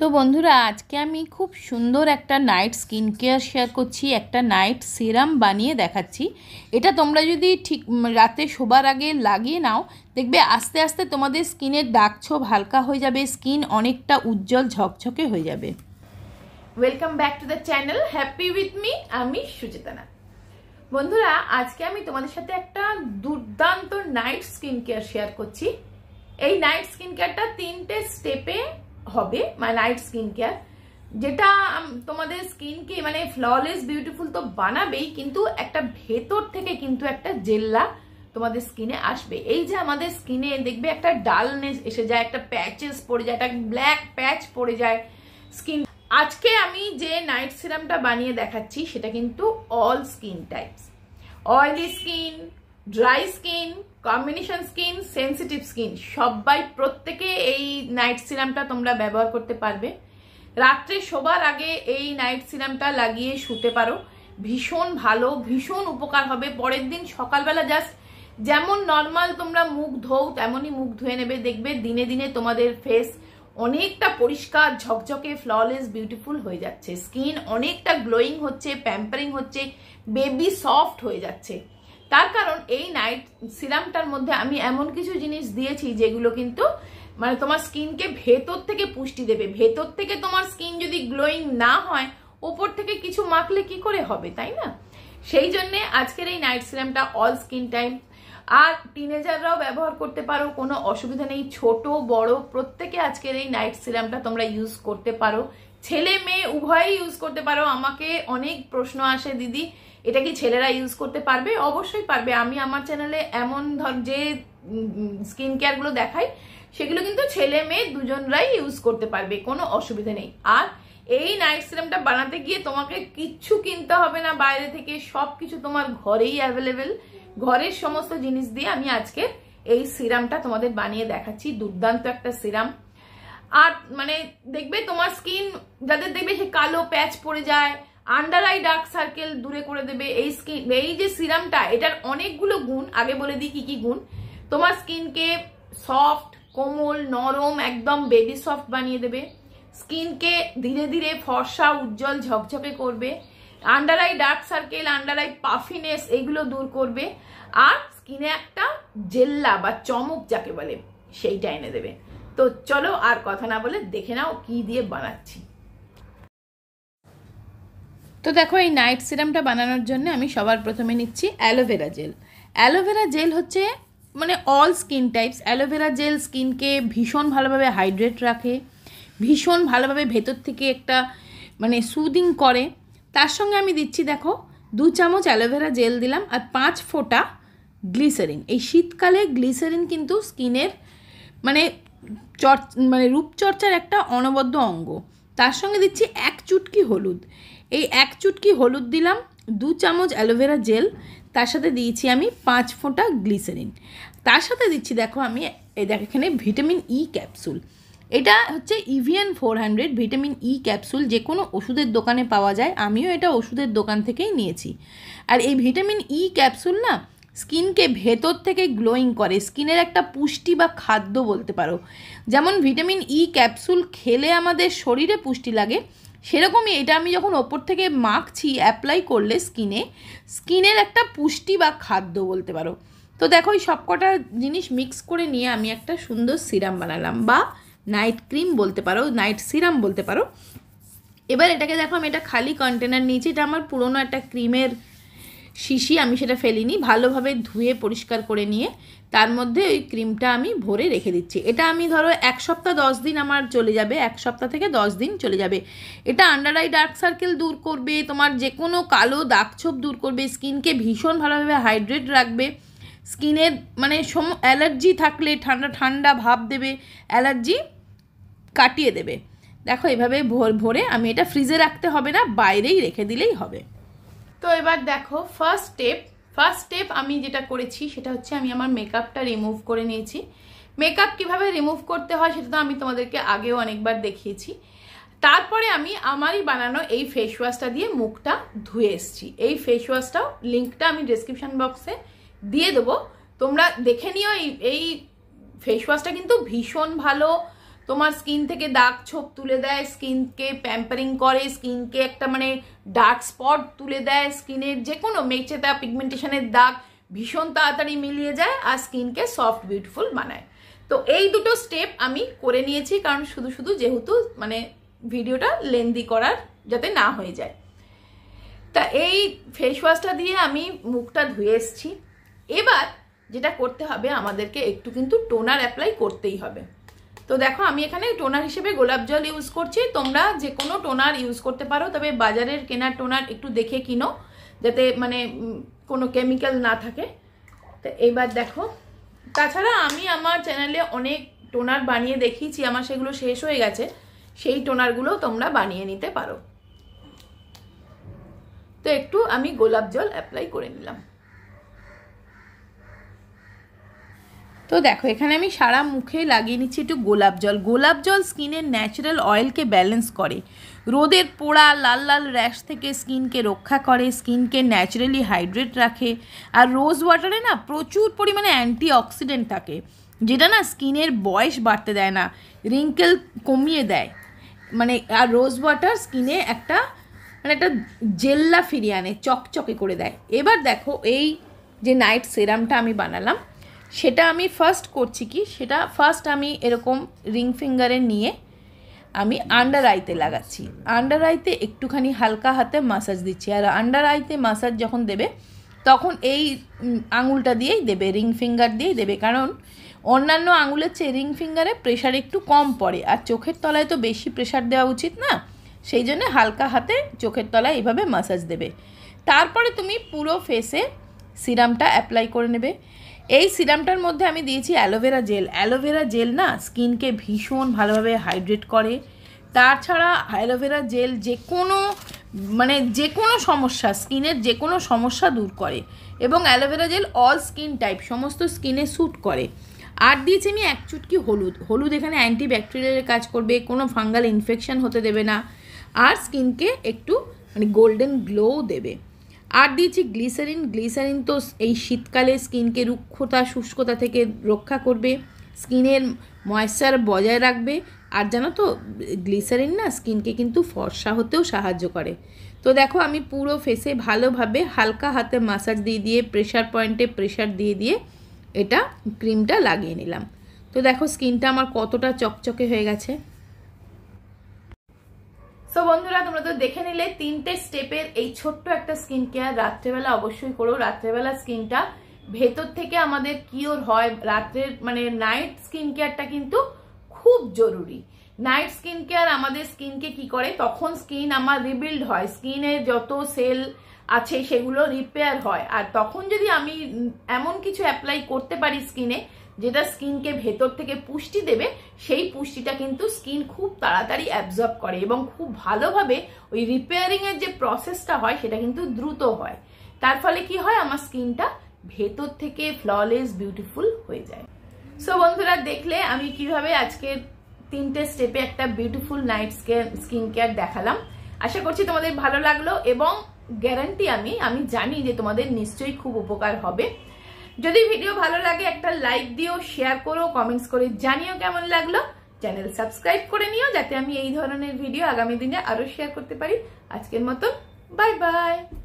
তো বন্ধুরা আজকে আমি খুব সুন্দর একটা নাইট স্কিন কেয়ার শেয়ার করছি একটা নাইট সিরাম বানিয়ে দেখাচ্ছি এটা তোমরা যদি ঠিক রাতে শোবার আগে লাগিয়ে নাও দেখবে আস্তে আস্তে তোমাদের স্কিনের ডাক ছোপ হালকা হয়ে যাবে স্কিন অনেকটা উজ্জ্বল ঝকঝকে হয়ে যাবে welcome back to the channel happy with me আমি সুচেতনা বন্ধুরা আজকে আমি তোমাদের সাথে একটা দুর্দান্ত নাইট স্কিন কেয়ার শেয়ার করছি এই নাইট স্কিন কেয়ারটা তিনটে স্টেপে হবে মাই লাইট স্কিন কেয়ার যেটা তোমাদের স্কিনকে মানে ফ্ললেস বিউটিফুল তো বানাবেই কিন্তু একটা ভেতর থেকে কিন্তু একটা জেল্লা তোমাদের স্কিনে আসবে এই যে আমাদের স্কিনে দেখবে একটা ডালনেস এসে যায় একটা প্যাচেস পড়ে যায় একটা ব্ল্যাক প্যাচ পড়ে যায় স্কিন আজকে আমি যে নাইট সিরামটা বানিয়ে দেখাচ্ছি সেটা কিন্তু all skin types oily skin dry skin combination skin sensitive skin সবাই প্রত্যেকে এই নাইট সিরামটা তোমরা ব্যবহার করতে পারবে রাত্রে শোবার আগে এই নাইট সিরামটা লাগিয়ে শুতে পারো ভীষণ ভালো ভীষণ উপকার হবে পরের দিন সকালবেলা জাস্ট যেমন নর্মাল তোমরা মুখ ধোও তেমনই মুখ ধুয়ে নেবে দেখবে দিনে দিনে তোমাদের ফেস অনেকটা পরিষ্কার ঝকঝকে ফ্ললেস বিউটিফুল হয়ে যাচ্ছে স্কিন অনেকটা গ্লোয়িং হচ্ছে প্যাম্পারিং হচ্ছে বেবি সফট হয়ে যাচ্ছে তার কারণ এই নাইট সিরামটার মধ্যে আমি এমন কিছু জিনিস দিয়েছি যেগুলো কিন্তু মানে তোমার স্কিনকে ভেতর থেকে পুষ্টি দেবে ভেতর থেকে তোমার স্কিন যদি গ্লোয়িং না হয় ওপর থেকে কিছু মাখলে কি করে হবে তাই না সেই জন্যে আজকের এই নাইট সিরামটা অল স্কিন টাইম আর টিনেজাররাও ব্যবহার করতে পারো কোনো অসুবিধা নেই ছোট বড় প্রত্যেকে আজকের এই নাইট সিরামটা তোমরা ইউজ করতে পারো ছেলে মেয়ে উভয়ই ইউজ করতে পারো আমাকে অনেক প্রশ্ন আসে দিদি এটা কি ছেলেরা ইউজ করতে পারবে অবশ্যই পারবে আমি আমার চ্যানেলে এমন ধর যে স্কিন কেয়ারগুলো দেখাই সেগুলো কিন্তু ছেলে মেয়ে দুজনরাই ইউজ করতে পারবে কোনো অসুবিধা নেই আর এই নাইট সিরামটা বানাতে গিয়ে তোমাকে কিচ্ছু কিনতে হবে না বাইরে থেকে সব কিছু তোমার ঘরেই অ্যাভেলেবেল ঘরের সমস্ত জিনিস দিয়ে আমি আজকে এই সিরামটা তোমাদের বানিয়ে দেখাচ্ছি দুর্দান্ত একটা সিরাম আর মানে দেখবে তোমার স্কিন যাদের দেখবে সে কালো প্যাচ পড়ে যায় আন্ডার আই ডার্ক সার্কেল দূরে করে দেবে এই স্কিন এই যে সিরামটা এটার অনেকগুলো গুণ আগে বলে দিই কি কি গুণ তোমার স্কিনকে সফট কোমল নরম একদম বেবি সফট বানিয়ে দেবে স্কিনকে ধীরে ধীরে ফর্সা উজ্জ্বল ঝকঝকে করবে under eye dark circle under eye puffiness এগুলো দূর করবে আর স্কিনে একটা জেল্লা বা চমক যাকে বলে সেইটা এনে দেবে তো চলো আর কথা না বলে দেখে নাও কি দিয়ে বানাচ্ছি তো দেখো এই নাইট সিরামটা বানানোর জন্য আমি সবার প্রথমে নিচ্ছি অ্যালোভেরা জেল অ্যালোভেরা জেল হচ্ছে মানে all skin types aloe vera gel স্কিনকে ভীষণ ভালোভাবে হাইড্রেট রাখে ভীষণ ভালোভাবে ভেতর থেকে একটা মানে সুদিং করে তার সঙ্গে আমি দিচ্ছি দেখো দু চামচ অ্যালোভেরা জেল দিলাম আর পাঁচ ফোঁটা গ্লিসারিন এই শীতকালে গ্লিসারিন কিন্তু স্কিনের মানে চর মানে রূপচর্চার একটা অনবদ্য অঙ্গ তার সঙ্গে দিচ্ছি এক চুটকি হলুদ এই এক চুটকি হলুদ দিলাম দু চামচ অ্যালোভেরা জেল তার সাথে দিয়েছি আমি পাঁচ ফোঁটা গ্লিসারিন তার সাথে দিচ্ছি দেখো আমি এই দেখ এখানে ভিটামিন ই e ক্যাপসুল এটা হচ্ছে Evion four hundred vitamin E e capsule যে কোনো ওষুধের দোকানে পাওয়া যায় আমিও এটা ওষুধের দোকান থেকেই নিয়েছি আর এই ভিটামিন ই e ক্যাপসুল না স্কিনকে ভেতর থেকে গ্লোয়িং করে স্কিনের একটা পুষ্টি বা খাদ্য বলতে পারো যেমন ভিটামিন ই e ক্যাপসুল খেলে আমাদের শরীরে পুষ্টি লাগে সেরকমই এটা আমি যখন ওপর থেকে মাখছি অ্যাপ্লাই করলে স্কিনে স্কিনের একটা পুষ্টি বা খাদ্য বলতে পারো তো দেখো এই সবকটা জিনিস মিক্স করে নিয়ে আমি একটা সুন্দর সিরাম বানালাম বা নাইট ক্রিম বলতে পারো নাইট সিরাম বলতে পারো এবার এটাকে দেখো আমি এটা খালি কন্টেনার নিয়েছি এটা আমার পুরোনো একটা ক্রিমের শিশি আমি সেটা ফেলিনি ভালোভাবে ধুয়ে পরিষ্কার করে নিয়ে তার মধ্যে ওই ক্রিমটা আমি ভরে রেখে দিচ্ছি এটা আমি ধরো এক সপ্তাহ দশ দিন আমার চলে যাবে এক সপ্তাহ থেকে দশ দিন চলে যাবে এটা আন্ডার আই ডার্ক সার্কেল দূর করবে তোমার যে কোনো কালো দাগ ছোপ দূর করবে স্কিনকে ভীষণ ভালোভাবে হাইড্রেট রাখবে স্কিনের মানে সম অ্যালার্জি থাকলে ঠান্ডা ঠান্ডা ভাব দেবে অ্যালার্জি কাটিয়ে দেবে দেখো এভাবে ভোর ভোরে আমি এটা ফ্রিজে রাখতে হবে না বাইরেই রেখে দিলেই হবে তো এবার দেখো ফার্স্ট স্টেপ ফার্স্ট স্টেপ আমি যেটা করেছি সেটা হচ্ছে আমি আমার মেকআপটা রিমুভ করে নিয়েছি মেকআপ কিভাবে রিমুভ করতে হয় সেটা তো আমি তোমাদেরকে আগেও অনেকবার দেখিয়েছি তারপরে আমি আমারই বানানো এই ফেস ওয়াশটা দিয়ে মুখটা ধুয়ে এসছি এই ফেস ওয়াশটাও লিঙ্কটা আমি ডিসক্রিপশান বক্সে দিয়ে দেবো তোমরা দেখে নিও এই এই ফেস ওয়াশটা কিন্তু ভীষণ ভালো তোমার স্কিন থেকে দাগ ছোপ তুলে দেয় স্কিনকে প্যাম্পারিং করে স্কিনকে একটা মানে ডার্ক স্পট তুলে দেয় স্কিনের যে কোনো তা পিগমেন্টেশনের দাগ ভীষণ তাড়াতাড়ি মিলিয়ে যায় আর স্কিনকে সফট বিউটিফুল বানায় তো এই দুটো স্টেপ আমি করে নিয়েছি কারণ শুধু শুধু যেহেতু মানে ভিডিওটা লেন্দি করার যাতে না হয়ে যায় তা এই ফেস ওয়াশটা দিয়ে আমি মুখটা ধুয়ে এসছি এবার যেটা করতে হবে আমাদেরকে একটু কিন্তু টোনার অ্যাপ্লাই করতেই হবে তো দেখো আমি এখানে টোনার হিসেবে গোলাপ জল ইউজ করছি তোমরা যে কোনো টোনার ইউজ করতে পারো তবে বাজারের কেনার টোনার একটু দেখে কিনো যাতে মানে কোনো কেমিক্যাল না থাকে তো এইবার দেখো তাছাড়া আমি আমার চ্যানেলে অনেক টোনার বানিয়ে দেখিয়েছি আমার সেগুলো শেষ হয়ে গেছে সেই টোনারগুলো তোমরা বানিয়ে নিতে পারো তো একটু আমি গোলাপ জল অ্যাপ্লাই করে নিলাম তো দেখো এখানে আমি সারা মুখে লাগিয়ে নিচ্ছি একটু গোলাপ জল গোলাপ জল স্কিনের ন্যাচারাল অয়েলকে ব্যালেন্স করে রোদের পোড়া লাল লাল র্যাশ থেকে স্কিনকে রক্ষা করে স্কিনকে ন্যাচারালি হাইড্রেট রাখে আর রোজ ওয়াটারে না প্রচুর পরিমাণে অ্যান্টি অক্সিডেন্ট থাকে যেটা না স্কিনের বয়স বাড়তে দেয় না রিঙ্কেল কমিয়ে দেয় মানে আর রোজ ওয়াটার স্কিনে একটা মানে একটা জেল্লা ফিরিয়ে আনে চকচকে করে দেয় এবার দেখো এই যে নাইট সেরামটা আমি বানালাম সেটা আমি ফার্স্ট করছি কি সেটা ফার্স্ট আমি এরকম রিং ফিঙ্গারে নিয়ে আমি আন্ডার আইতে লাগাচ্ছি আন্ডার আইতে একটুখানি হালকা হাতে মাসাজ দিচ্ছি আর আন্ডার আইতে মাসাজ যখন দেবে তখন এই আঙুলটা দিয়েই দেবে রিং ফিঙ্গার দিয়েই দেবে কারণ অন্যান্য আঙুলের চেয়ে রিং ফিঙ্গারে প্রেশার একটু কম পড়ে আর চোখের তলায় তো বেশি প্রেশার দেওয়া উচিত না সেই জন্য হালকা হাতে চোখের তলায় এভাবে মাসাজ দেবে তারপরে তুমি পুরো ফেসে সিরামটা অ্যাপ্লাই করে নেবে এই সিরামটার মধ্যে আমি দিয়েছি অ্যালোভেরা জেল অ্যালোভেরা জেল না স্কিনকে ভীষণ ভালোভাবে হাইড্রেট করে তাছাড়া অ্যালোভেরা জেল যে কোনো মানে যে কোনো সমস্যা স্কিনের যে কোনো সমস্যা দূর করে এবং aloe vera gel all skin type সমস্ত স্কিনে স্যুট করে আর দিয়েছি আমি এক চুটকি হলুদ হলুদ এখানে ব্যাকটেরিয়ালের কাজ করবে কোনো ফাঙ্গাল ইনফেকশান হতে দেবে না আর স্কিনকে একটু মানে গোল্ডেন গ্লোও দেবে আর দিয়েছি গ্লিসারিন গ্লিসারিন তো এই শীতকালে স্কিনকে রুক্ষতা শুষ্কতা থেকে রক্ষা করবে স্কিনের ময়েশ্চার বজায় রাখবে আর জানো তো গ্লিসারিন না স্কিনকে কিন্তু ফর্সা হতেও সাহায্য করে তো দেখো আমি পুরো ফেসে ভালোভাবে হালকা হাতে মাসাজ দিয়ে দিয়ে প্রেশার পয়েন্টে প্রেশার দিয়ে দিয়ে এটা ক্রিমটা লাগিয়ে নিলাম তো দেখো স্কিনটা আমার কতটা চকচকে হয়ে গেছে সো বন্ধুরা তোমরা তো দেখে নিলে তিনটে স্টেপের এই ছোট্ট একটা স্কিন কেয়ার রাত্রেবেলা অবশ্যই করো রাত্রেবেলা স্কিনটা ভেতর থেকে আমাদের কিওর হয় রাত্রের মানে নাইট স্কিন কেয়ারটা কিন্তু খুব জরুরি নাইট স্কিন কেয়ার আমাদের স্কিনকে কি করে তখন স্কিন আমার রিবিল্ড হয় স্কিনের যত সেল আছে সেগুলো রিপেয়ার হয় আর তখন যদি আমি এমন কিছু অ্যাপ্লাই করতে পারি স্কিনে যেটা স্কিনকে ভেতর থেকে পুষ্টি দেবে সেই পুষ্টিটা কিন্তু স্কিন খুব তাড়াতাড়ি অ্যাবজর্ব করে এবং খুব ভালোভাবে ওই রিপেয়ারিংয়ের যে প্রসেসটা হয় সেটা কিন্তু দ্রুত হয় তার ফলে কি হয় আমার স্কিনটা ভেতর থেকে ফ্ললেস বিউটিফুল হয়ে যায় সো বন্ধুরা দেখলে আমি কিভাবে আজকে তিনটে স্টেপে একটা বিউটিফুল নাইট স্কিন কেয়ার দেখালাম আশা করছি তোমাদের ভালো লাগলো এবং গ্যারান্টি আমি আমি জানি যে তোমাদের নিশ্চয়ই খুব উপকার হবে যদি ভিডিও ভালো লাগে একটা লাইক দিও শেয়ার করো কমেন্টস করে জানিও কেমন লাগলো চ্যানেল সাবস্ক্রাইব করে নিও যাতে আমি এই ধরনের ভিডিও আগামী দিনে আরও শেয়ার করতে পারি আজকের মতো বাই বাই